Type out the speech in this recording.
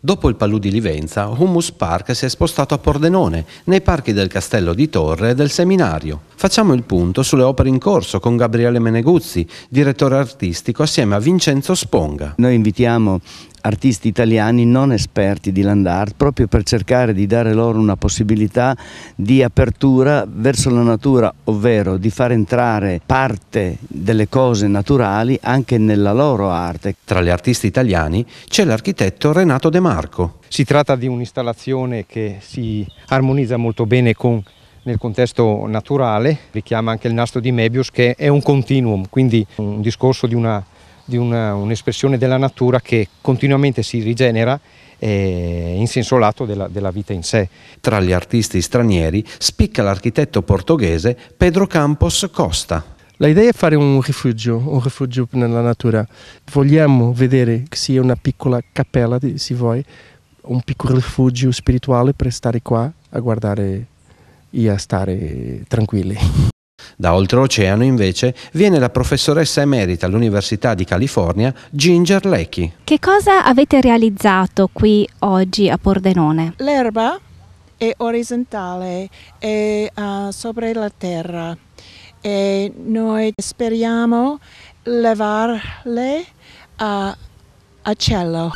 Dopo il Palù di Livenza, Hummus Park si è spostato a Pordenone, nei parchi del Castello di Torre e del Seminario. Facciamo il punto sulle opere in corso con Gabriele Meneguzzi, direttore artistico assieme a Vincenzo Sponga. Noi invitiamo artisti italiani non esperti di land art proprio per cercare di dare loro una possibilità di apertura verso la natura, ovvero di far entrare parte delle cose naturali anche nella loro arte. Tra gli artisti italiani c'è l'architetto Renato De Marco. Si tratta di un'installazione che si armonizza molto bene con nel contesto naturale, richiama anche il nastro di Mebius che è un continuum, quindi un discorso di, una, di un'espressione della natura che continuamente si rigenera eh, in senso lato della, della, vita in sé. Tra gli artisti stranieri spicca l'architetto portoghese Pedro Campos Costa. L'idea è fare un rifugio, un rifugio nella natura. Vogliamo vedere che sia una piccola cappella, se vuoi, un piccolo rifugio spirituale per stare qua a guardare e a stare tranquilli. Da oltreoceano, invece, viene la professoressa emerita all'Università di California, Ginger Lecchi. Che cosa avete realizzato qui oggi a Pordenone? L'erba è orizzontale, è uh, sopra la terra e noi speriamo levarle a, a cielo.